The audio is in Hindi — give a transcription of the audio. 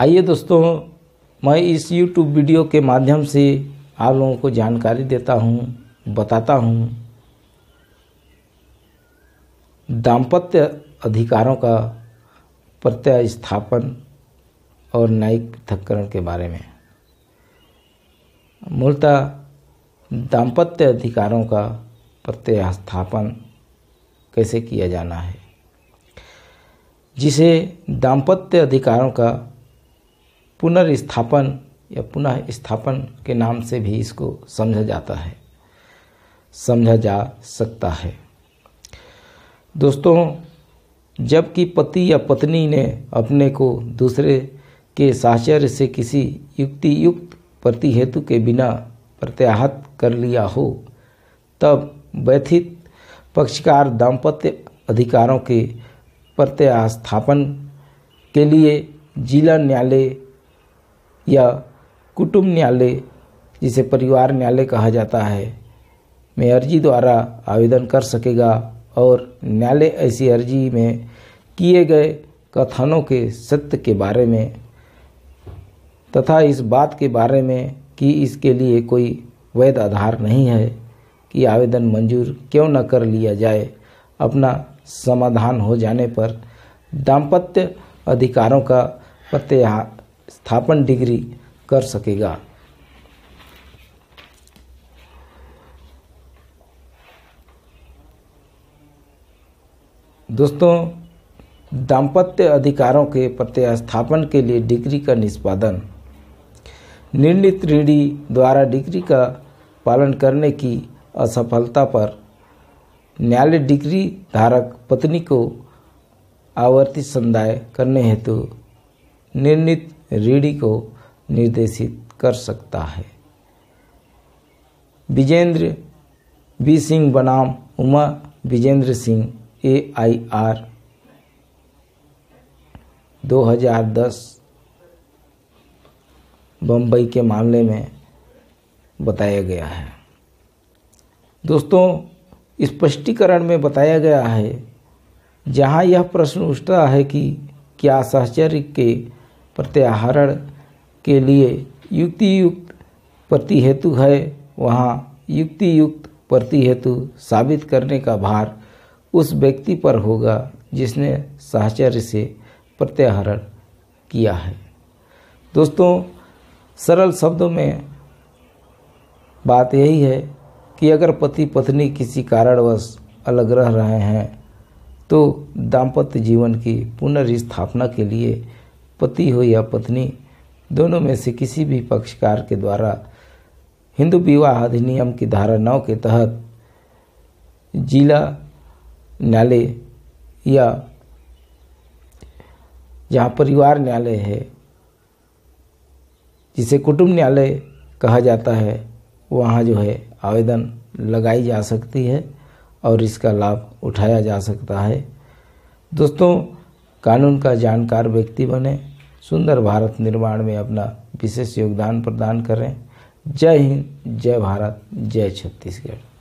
आइए दोस्तों मैं इस YouTube वीडियो के माध्यम से आप लोगों को जानकारी देता हूँ बताता हूँ दाम्पत्य अधिकारों का प्रत्यास्थापन और न्यायिक पृथककरण के बारे में मूलतः दाम्पत्य अधिकारों का प्रत्यास्थापन कैसे किया जाना है जिसे दाम्पत्य अधिकारों का पुनर्स्थापन या पुनः स्थापन के नाम से भी इसको समझा जाता है समझा जा सकता है दोस्तों जबकि पति या पत्नी ने अपने को दूसरे के साचर्य से किसी युक्ति युक्त प्रतिहेतु के बिना प्रत्याहत कर लिया हो तब व्यथित पक्षकार दाम्पत्य अधिकारों के प्रत्यास्थापन के लिए जिला न्यायालय या कुटुम्ब न्यायालय जिसे परिवार न्यायालय कहा जाता है में अर्जी द्वारा आवेदन कर सकेगा और न्यायालय ऐसी अर्जी में किए गए कथनों के सत्य के बारे में तथा इस बात के बारे में कि इसके लिए कोई वैध आधार नहीं है कि आवेदन मंजूर क्यों न कर लिया जाए अपना समाधान हो जाने पर दाम्पत्य अधिकारों का प्रत्याह स्थापन डिग्री कर सकेगा दोस्तों दाम्पत्य अधिकारों के प्रत्यास्थापन के लिए डिग्री का निष्पादन निर्णित ऋणी द्वारा डिग्री का पालन करने की असफलता पर न्यायालय डिग्री धारक पत्नी को आवर्ती संदाय करने हेतु निर्णित रीढ़ी को निर्देशित कर सकता है विजेंद्र बी सिंह बनाम Uma Vijendra Singh A I R दस बम्बई के मामले में बताया गया है दोस्तों स्पष्टीकरण में बताया गया है जहां यह प्रश्न उठता है कि क्या सहचर्य के प्रत्याहरण के लिए युक्ति युक्त प्रतिहेतु है वहाँ युक्ति युक्त प्रतिहेतु साबित करने का भार उस व्यक्ति पर होगा जिसने साहचर्य से प्रत्याहरण किया है दोस्तों सरल शब्दों में बात यही है कि अगर पति पत्नी किसी कारणवश अलग रह रहे हैं तो दाम्पत्य जीवन की पुनर्स्थापना के लिए पति हो या पत्नी दोनों में से किसी भी पक्षकार के द्वारा हिंदू विवाह अधिनियम की धारा नौ के तहत जिला न्यायालय या जहाँ परिवार न्यायालय है जिसे कुटुंब न्यायालय कहा जाता है वहाँ जो है आवेदन लगाई जा सकती है और इसका लाभ उठाया जा सकता है दोस्तों कानून का जानकार व्यक्ति बने सुंदर भारत निर्माण में अपना विशेष योगदान प्रदान करें जय हिंद जय भारत जय छत्तीसगढ़